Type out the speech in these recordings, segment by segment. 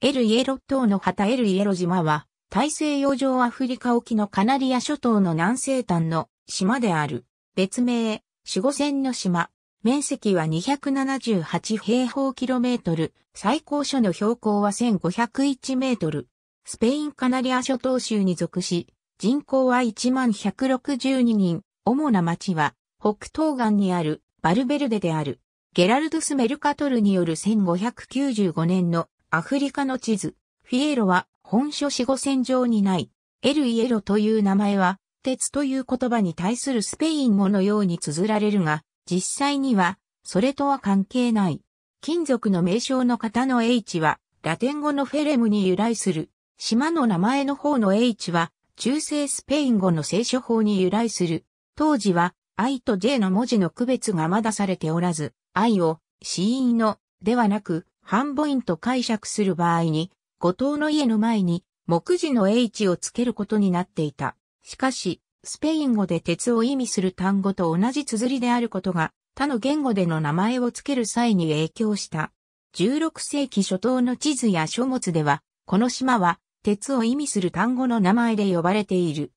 エルイエロ島の旗エルイエロ島は、大西洋上アフリカ沖のカナリア諸島の南西端の島である。別名、守護船の島。面積は278平方キロメートル。最高所の標高は1501メートル。スペインカナリア諸島州に属し、人口は1162人。主な町は、北東岸にあるバルベルデである。ゲラルドス・メルカトルによる1595年のアフリカの地図、フィエロは本書四五線上にない、エルイエロという名前は、鉄という言葉に対するスペイン語のように綴られるが、実際には、それとは関係ない。金属の名称の型の H は、ラテン語のフェレムに由来する。島の名前の方の H は、中世スペイン語の聖書法に由来する。当時は、I と J の文字の区別がまだされておらず、I を死因のではなく、半母音と解釈する場合に、後藤の家の前に、目次の H をつけることになっていた。しかし、スペイン語で鉄を意味する単語と同じ綴りであることが、他の言語での名前をつける際に影響した。16世紀初頭の地図や書物では、この島は、鉄を意味する単語の名前で呼ばれている。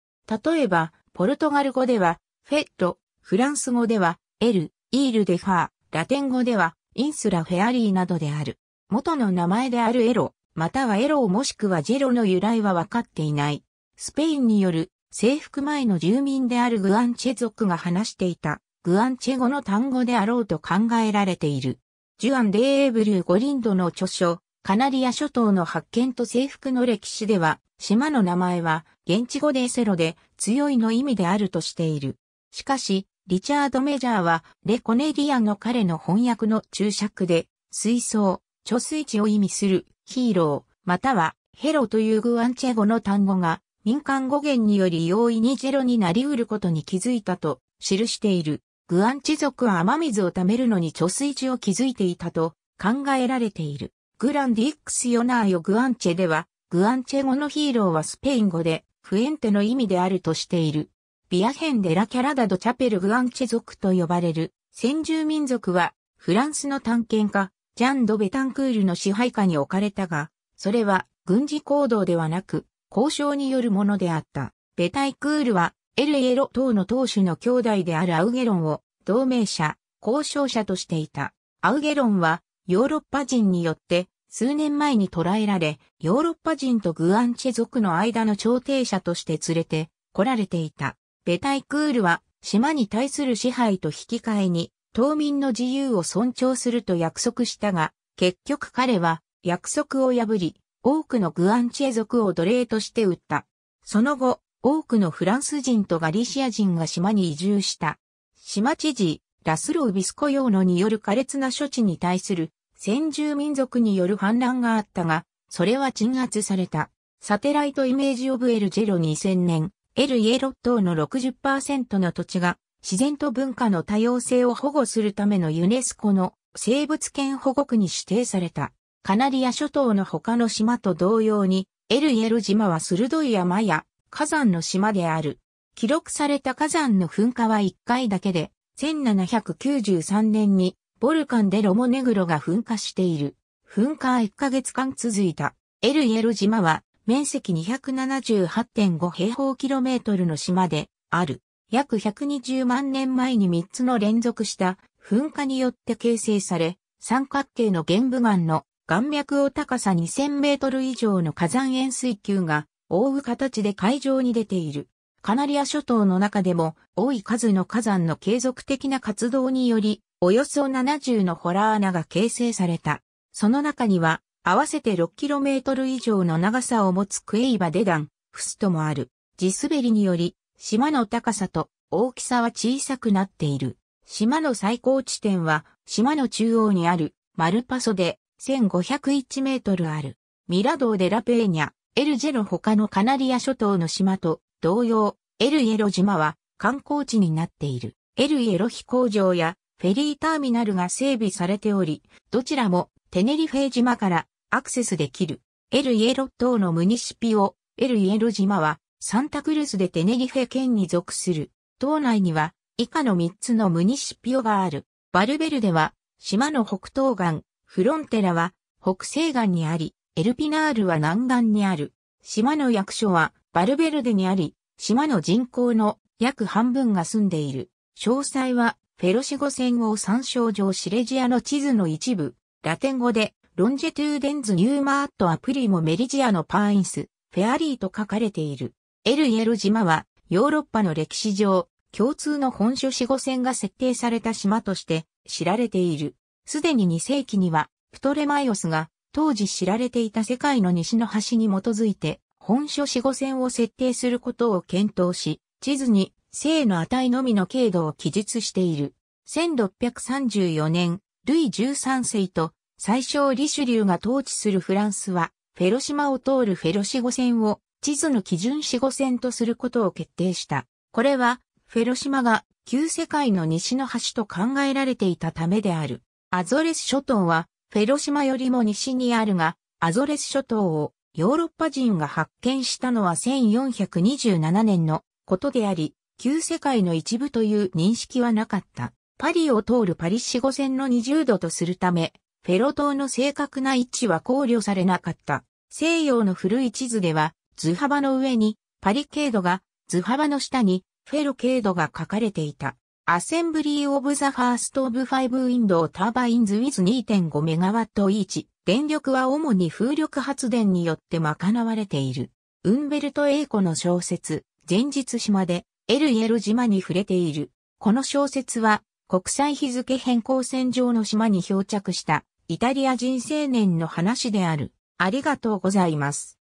例えば、ポルトガル語では、フェット、フランス語では、エル、イールデファー、ラテン語では、インスラフェアリーなどである。元の名前であるエロ、またはエロもしくはジェロの由来は分かっていない。スペインによる征服前の住民であるグアンチェ族が話していたグアンチェ語の単語であろうと考えられている。ジュアン・デーエブリュー・ゴリンドの著書、カナリア諸島の発見と征服の歴史では、島の名前は現地語でセロで強いの意味であるとしている。しかし、リチャード・メジャーは、レ・コネリアの彼の翻訳の注釈で、水槽、貯水池を意味するヒーロー、またはヘロというグアンチェ語の単語が民間語源により容易にゼロになり得ることに気づいたと記している。グアンチ族は雨水を貯めるのに貯水池を築いていたと考えられている。グランディックス・ヨナーヨ・グアンチェでは、グアンチェ語のヒーローはスペイン語で、フエンテの意味であるとしている。ビアヘンデラキャラダドチャペルグアンチェ族と呼ばれる先住民族はフランスの探検家ジャン・ド・ベタンクールの支配下に置かれたが、それは軍事行動ではなく交渉によるものであった。ベタイクールはエル・エロ等の当主の兄弟であるアウゲロンを同盟者、交渉者としていた。アウゲロンはヨーロッパ人によって数年前に捕らえられ、ヨーロッパ人とグアンチェ族の間の調停者として連れて来られていた。ベタイクールは島に対する支配と引き換えに島民の自由を尊重すると約束したが、結局彼は約束を破り、多くのグアンチェ族を奴隷として売った。その後、多くのフランス人とガリシア人が島に移住した。島知事、ラスロウ・ビスコヨーノによる苛烈な処置に対する先住民族による反乱があったが、それは鎮圧された。サテライトイメージオブエルジェロ2000年、エル・イエロッ島の60%の土地が自然と文化の多様性を保護するためのユネスコの生物圏保護区に指定された。カナリア諸島の他の島と同様に、エル・イエロ島は鋭い山や火山の島である。記録された火山の噴火は1回だけで、1793年にボルカンでロモネグロが噴火している。噴火は1ヶ月間続いた。エル・イエロ島は面積278.5平方キロメートルの島である。約120万年前に3つの連続した噴火によって形成され、三角形の玄武岩の岩脈を高さ2000メートル以上の火山円水球が覆う形で海上に出ている。カナリア諸島の中でも多い数の火山の継続的な活動により、およそ70のホラー穴が形成された。その中には合わせて 6km 以上の長さを持つクエイバデダン、フストもある。地滑りにより、島の高さと大きさは小さくなっている。島の最高地点は、島の中央にあるマルパソで1501メートルある。ミラドーデラペーニャ、エルジェロ他のカナリア諸島の島と同様、エルイエロ島は観光地になっている。エルイエロ飛行場やフェリーターミナルが整備されており、どちらもテネリフェ島からアクセスできる。エルイエロ島のムニシピオ、エルイエロ島は、サンタクルスでテネリフェ県に属する。島内には、以下の3つのムニシピオがある。バルベルデは、島の北東岸、フロンテラは、北西岸にあり、エルピナールは南岸にある。島の役所は、バルベルデにあり、島の人口の約半分が住んでいる。詳細は、フェロシゴ戦を参照上シレジアの地図の一部、ラテン語で、ロンジェトゥーデンズニューマートアプリもメリジアのパーインス、フェアリーと書かれている。エルイエル島は、ヨーロッパの歴史上、共通の本書死後線が設定された島として知られている。すでに2世紀には、プトレマイオスが当時知られていた世界の西の端に基づいて、本書死後線を設定することを検討し、地図に生の値のみの経度を記述している。1634年、ルイ13世と最小リシュリューが統治するフランスは、フェロ島を通るフェロシゴ線を地図の基準死後線とすることを決定した。これは、フェロ島が旧世界の西の端と考えられていたためである。アゾレス諸島は、フェロ島よりも西にあるが、アゾレス諸島をヨーロッパ人が発見したのは1427年のことであり、旧世界の一部という認識はなかった。パリを通るパリ死後線の20度とするため、フェロ島の正確な位置は考慮されなかった。西洋の古い地図では、図幅の上にパリケードが、図幅の下にフェロケードが書かれていた。アセンブリー・オブ・ザ・ファースト・オブ・ファイブ・ウィンドウ・ターバインズ・ウィズ2.5メガワット・イーチ。電力は主に風力発電によって賄われている。ウンベルト・エイコの小説、前日島で、エル・イエル島に触れている。この小説は、国際日付変更線上の島に漂着したイタリア人青年の話である。ありがとうございます。